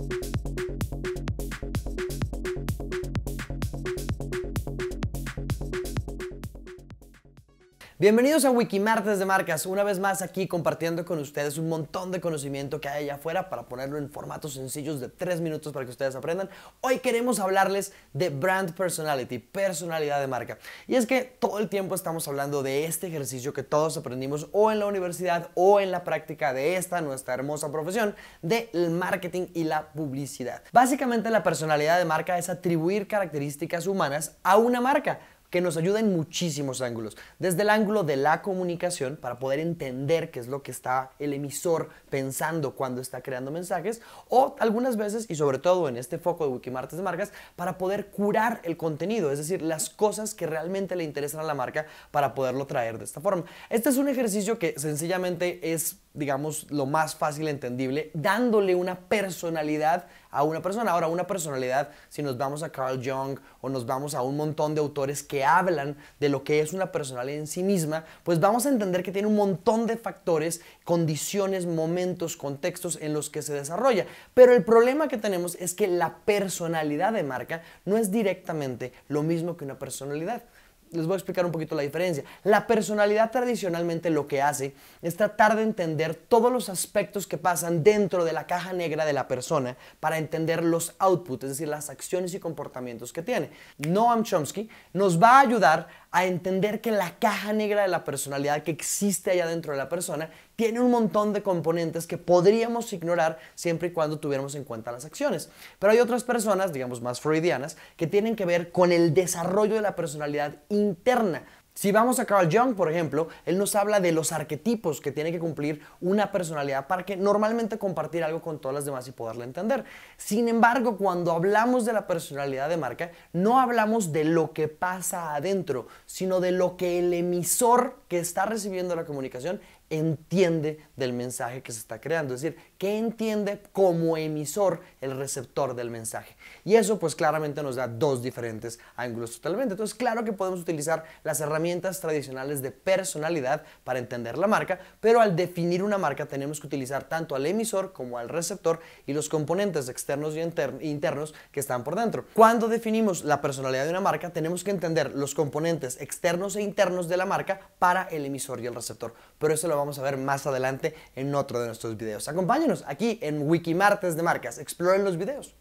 Thank you. Bienvenidos a Wikimartes de Marcas, una vez más aquí compartiendo con ustedes un montón de conocimiento que hay allá afuera para ponerlo en formatos sencillos de 3 minutos para que ustedes aprendan. Hoy queremos hablarles de brand personality, personalidad de marca. Y es que todo el tiempo estamos hablando de este ejercicio que todos aprendimos o en la universidad o en la práctica de esta nuestra hermosa profesión del marketing y la publicidad. Básicamente la personalidad de marca es atribuir características humanas a una marca que nos ayuda en muchísimos ángulos. Desde el ángulo de la comunicación, para poder entender qué es lo que está el emisor pensando cuando está creando mensajes, o algunas veces, y sobre todo en este foco de Wikimartes de marcas, para poder curar el contenido, es decir, las cosas que realmente le interesan a la marca para poderlo traer de esta forma. Este es un ejercicio que sencillamente es digamos, lo más fácil entendible, dándole una personalidad a una persona. Ahora, una personalidad, si nos vamos a Carl Jung o nos vamos a un montón de autores que hablan de lo que es una personalidad en sí misma, pues vamos a entender que tiene un montón de factores, condiciones, momentos, contextos en los que se desarrolla. Pero el problema que tenemos es que la personalidad de marca no es directamente lo mismo que una personalidad les voy a explicar un poquito la diferencia. La personalidad tradicionalmente lo que hace es tratar de entender todos los aspectos que pasan dentro de la caja negra de la persona para entender los outputs, es decir, las acciones y comportamientos que tiene. Noam Chomsky nos va a ayudar a entender que la caja negra de la personalidad que existe allá dentro de la persona tiene un montón de componentes que podríamos ignorar siempre y cuando tuviéramos en cuenta las acciones. Pero hay otras personas, digamos más freudianas, que tienen que ver con el desarrollo de la personalidad interna. Si vamos a Carl Jung, por ejemplo, él nos habla de los arquetipos que tiene que cumplir una personalidad para que normalmente compartir algo con todas las demás y poderla entender. Sin embargo, cuando hablamos de la personalidad de marca, no hablamos de lo que pasa adentro, sino de lo que el emisor que está recibiendo la comunicación entiende del mensaje que se está creando, es decir, qué entiende como emisor el receptor del mensaje. Y eso pues claramente nos da dos diferentes ángulos totalmente. Entonces, claro que podemos utilizar las herramientas tradicionales de personalidad para entender la marca, pero al definir una marca tenemos que utilizar tanto al emisor como al receptor y los componentes externos y internos que están por dentro. Cuando definimos la personalidad de una marca, tenemos que entender los componentes externos e internos de la marca para el emisor y el receptor, pero eso lo vamos a ver más adelante en otro de nuestros videos. Acompáñenos aquí en Wikimartes de Marcas, exploren los videos.